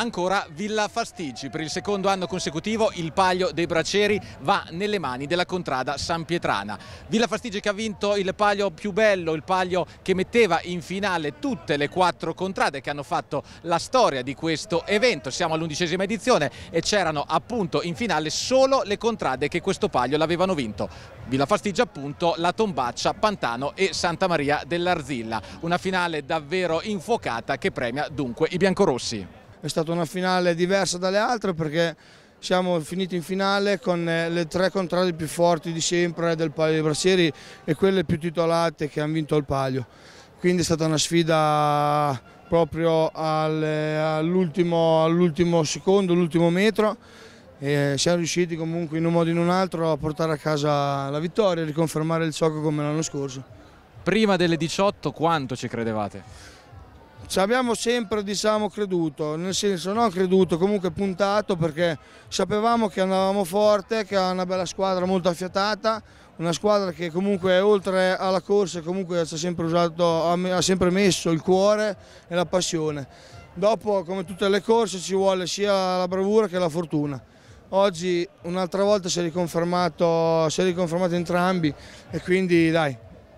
ancora Villa Fastigi. Per il secondo anno consecutivo il Palio dei Braceri va nelle mani della contrada San Pietrana. Villa Fastigi che ha vinto il Palio più bello, il Palio che metteva in finale tutte le quattro contrade che hanno fatto la storia di questo evento. Siamo all'undicesima edizione e c'erano appunto in finale solo le contrade che questo Palio l'avevano vinto. Villa Fastigi appunto la Tombaccia, Pantano e Santa Maria dell'Arzilla. Una finale davvero infuocata che premia dunque i biancorossi è stata una finale diversa dalle altre perché siamo finiti in finale con eh, le tre contrade più forti di sempre eh, del Palio dei Brasieri e quelle più titolate che hanno vinto il Palio. Quindi è stata una sfida proprio eh, all'ultimo, all secondo, l'ultimo metro e siamo riusciti comunque in un modo o in un altro a portare a casa la vittoria e riconfermare il gioco come l'anno scorso. Prima delle 18 quanto ci credevate? ci abbiamo sempre diciamo, creduto, nel senso non creduto, comunque puntato perché sapevamo che andavamo forte, che ha una bella squadra molto affiatata, una squadra che comunque oltre alla corsa comunque ha sempre, usato, ha sempre messo il cuore e la passione. Dopo come tutte le corse ci vuole sia la bravura che la fortuna. Oggi un'altra volta si è, riconfermato, si è riconfermato entrambi e quindi dai,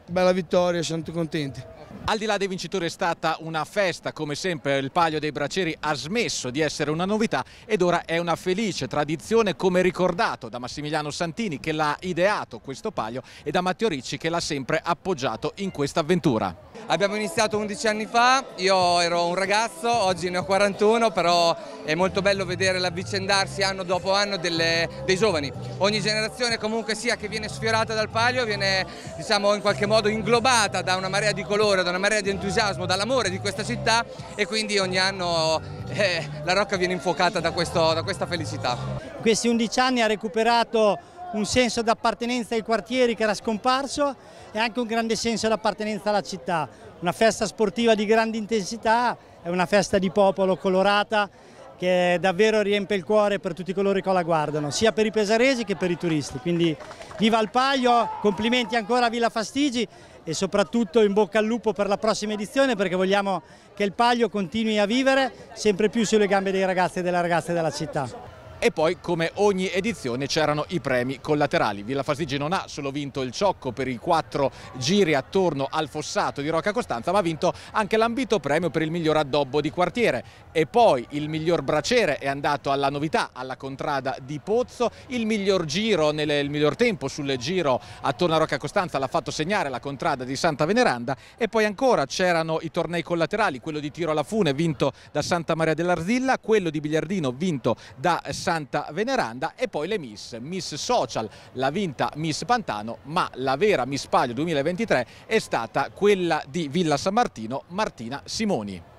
bella vittoria, siamo tutti contenti. Al di là dei vincitori è stata una festa, come sempre il Palio dei Braceri ha smesso di essere una novità ed ora è una felice tradizione come ricordato da Massimiliano Santini che l'ha ideato questo palio e da Matteo Ricci che l'ha sempre appoggiato in questa avventura. Abbiamo iniziato 11 anni fa, io ero un ragazzo, oggi ne ho 41, però è molto bello vedere l'avvicendarsi anno dopo anno delle, dei giovani. Ogni generazione comunque sia che viene sfiorata dal palio, viene diciamo, in qualche modo inglobata da una marea di colore, da una marea di entusiasmo, dall'amore di questa città e quindi ogni anno eh, la Rocca viene infuocata da, questo, da questa felicità. In questi 11 anni ha recuperato un senso d'appartenenza ai quartieri che era scomparso e anche un grande senso d'appartenenza alla città. Una festa sportiva di grande intensità, è una festa di popolo colorata che davvero riempie il cuore per tutti coloro che la guardano, sia per i pesaresi che per i turisti. Quindi viva il Paglio, complimenti ancora a Villa Fastigi e soprattutto in bocca al lupo per la prossima edizione perché vogliamo che il Paglio continui a vivere sempre più sulle gambe dei ragazzi e delle ragazze della città e poi come ogni edizione c'erano i premi collaterali. Villa Fasigli non ha solo vinto il ciocco per i quattro giri attorno al fossato di Rocca Costanza ma ha vinto anche l'ambito premio per il miglior addobbo di quartiere e poi il miglior braciere è andato alla novità, alla contrada di Pozzo, il miglior giro, nel, il miglior tempo sul giro attorno a Rocca Costanza l'ha fatto segnare la contrada di Santa Veneranda e poi ancora c'erano i tornei collaterali, quello di tiro alla fune vinto da Santa Maria dell'Arzilla, quello di biliardino vinto da Santa Santa Veneranda e poi le Miss, Miss Social, la vinta Miss Pantano, ma la vera Miss Paglio 2023 è stata quella di Villa San Martino, Martina Simoni.